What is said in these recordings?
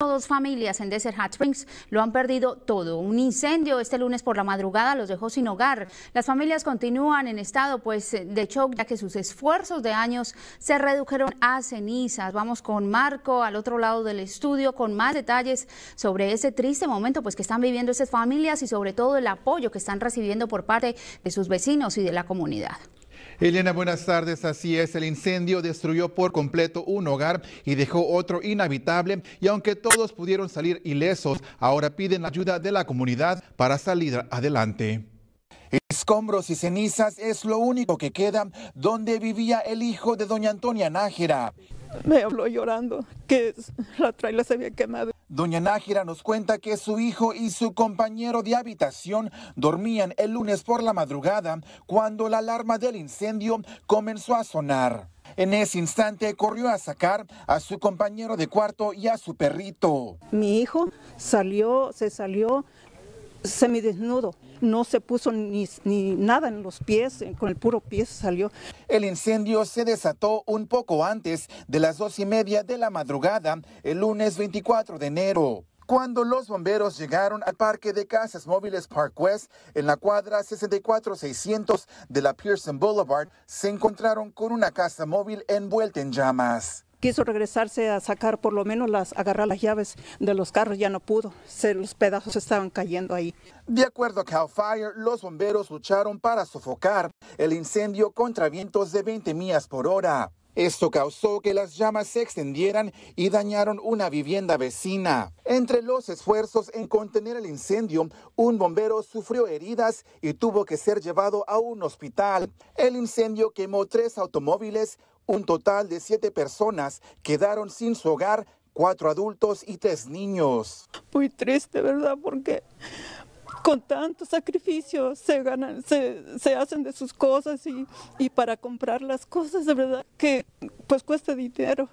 Dos familias en Desert Hot Springs lo han perdido todo. Un incendio este lunes por la madrugada los dejó sin hogar. Las familias continúan en estado pues, eh, de shock ya que sus esfuerzos de años se redujeron a cenizas. Vamos con Marco al otro lado del estudio con más detalles sobre ese triste momento pues, que están viviendo esas familias y sobre todo el apoyo que están recibiendo por parte de sus vecinos y de la comunidad. Elena, buenas tardes. Así es, el incendio destruyó por completo un hogar y dejó otro inhabitable y aunque todos pudieron salir ilesos, ahora piden la ayuda de la comunidad para salir adelante. Escombros y cenizas es lo único que queda donde vivía el hijo de doña Antonia Nájera. Me habló llorando que la trailer se había quemado. Doña Nájira nos cuenta que su hijo y su compañero de habitación dormían el lunes por la madrugada cuando la alarma del incendio comenzó a sonar. En ese instante corrió a sacar a su compañero de cuarto y a su perrito. Mi hijo salió, se salió, semidesnudo, no se puso ni, nada en los pies, eh, con el puro pie salió. El incendio se desató un poco antes de las dos y media de la madrugada, el lunes 24 de enero. Cuando los bomberos llegaron al parque de casas móviles Park West, en la cuadra 64600 de la Pearson Boulevard, se encontraron con una casa móvil envuelta en llamas quiso regresarse a sacar por lo menos las, agarrar las llaves de los carros, ya no pudo, se, los pedazos estaban cayendo ahí. De acuerdo a Cal Fire, los bomberos lucharon para sofocar el incendio contra vientos de 20 millas por hora. Esto causó que las llamas se extendieran y dañaron una vivienda vecina. Entre los esfuerzos en contener el incendio, un bombero sufrió heridas y tuvo que ser llevado a un hospital. El incendio quemó tres automóviles, un total de siete personas quedaron sin su hogar, cuatro adultos y tres niños. Muy triste, ¿verdad? Porque con tanto sacrificio se ganan, se, hacen de sus cosas y, y, para comprar las cosas, de verdad que pues cuesta dinero.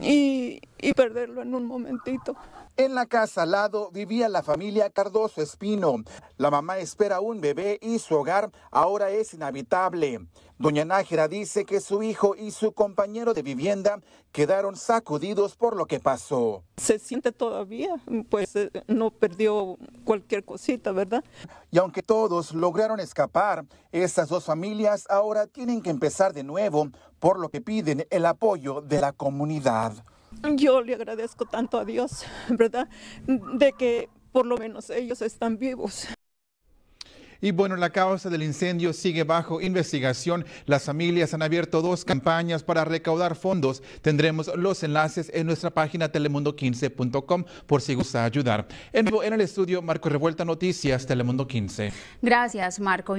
Y, y perderlo en un momentito. En la casa al lado vivía la familia Cardoso Espino. La mamá espera un bebé y su hogar ahora es inhabitable. Doña Nájera dice que su hijo y su compañero de vivienda quedaron sacudidos por lo que pasó. Se siente todavía, pues eh, no perdió cualquier cosita, ¿verdad? Y aunque todos lograron escapar, estas dos familias ahora tienen que empezar de nuevo, por lo que piden el apoyo de la comunidad yo le agradezco tanto a Dios, ¿verdad? De que por lo menos ellos están vivos. Y bueno, la causa del incendio sigue bajo investigación. Las familias han abierto dos campañas para recaudar fondos. Tendremos los enlaces en nuestra página telemundo15.com por si gusta ayudar. En, en el estudio, Marco Revuelta Noticias, Telemundo 15. Gracias, Marco.